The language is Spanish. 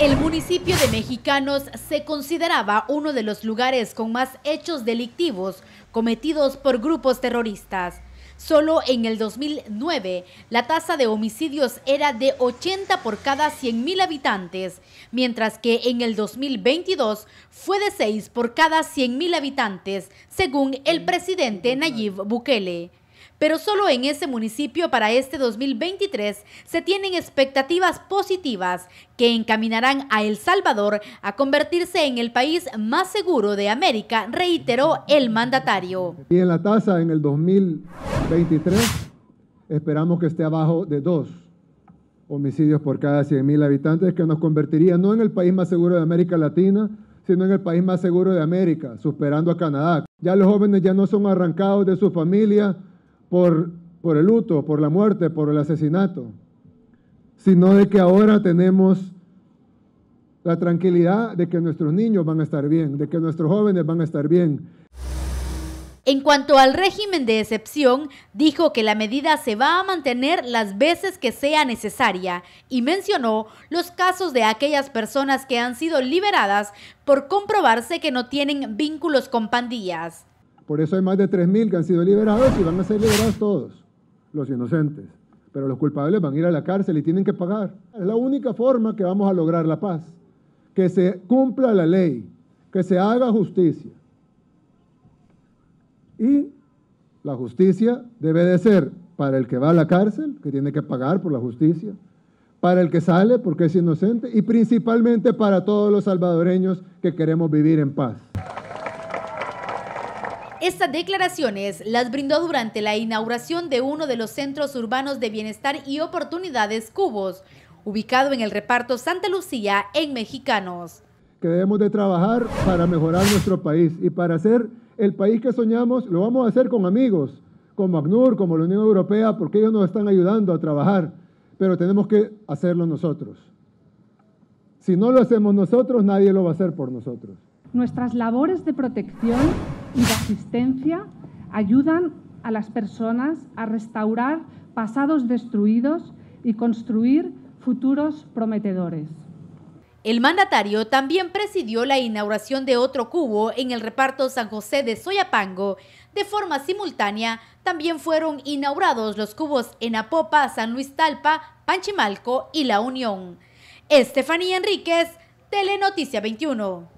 El municipio de Mexicanos se consideraba uno de los lugares con más hechos delictivos cometidos por grupos terroristas. Solo en el 2009 la tasa de homicidios era de 80 por cada 100.000 habitantes, mientras que en el 2022 fue de 6 por cada 100.000 habitantes, según el presidente Nayib Bukele. Pero solo en ese municipio para este 2023 se tienen expectativas positivas que encaminarán a El Salvador a convertirse en el país más seguro de América, reiteró el mandatario. Y en la tasa en el 2023 esperamos que esté abajo de dos homicidios por cada 100.000 habitantes, que nos convertiría no en el país más seguro de América Latina, sino en el país más seguro de América, superando a Canadá. Ya los jóvenes ya no son arrancados de su familia por, el luto, por la muerte, por el asesinato, sino de que ahora tenemos la tranquilidad de que nuestros niños van a estar bien, de que nuestros jóvenes van a estar bien. En cuanto al régimen de excepción, dijo que la medida se va a mantener las veces que sea necesaria y mencionó los casos de aquellas personas que han sido liberadas por comprobarse que no tienen vínculos con pandillas. Por eso hay más de 3.000 que han sido liberados y van a ser liberados todos, los inocentes. Pero los culpables van a ir a la cárcel y tienen que pagar. Es la única forma que vamos a lograr la paz. Que se cumpla la ley, que se haga justicia. Y la justicia debe de ser para el que va a la cárcel, que tiene que pagar por la justicia, para el que sale porque es inocente y principalmente para todos los salvadoreños que queremos vivir en paz. Estas declaraciones las brindó durante la inauguración de uno de los centros urbanos de bienestar y oportunidades Cubos, ubicado en el reparto Santa Lucía en Mexicanos. Que debemos de trabajar para mejorar nuestro país y para hacer el país que soñamos, lo vamos a hacer con amigos, como ACNUR, como la Unión Europea, porque ellos nos están ayudando a trabajar, pero tenemos que hacerlo nosotros. Si no lo hacemos nosotros, nadie lo va a hacer por nosotros. Nuestras labores de protección y de asistencia ayudan a las personas a restaurar pasados destruidos y construir futuros prometedores. El mandatario también presidió la inauguración de otro cubo en el reparto San José de Soyapango. De forma simultánea, también fueron inaugurados los cubos en Apopa, San Luis Talpa, Panchimalco y La Unión. Estefanía Enríquez, Telenoticia 21.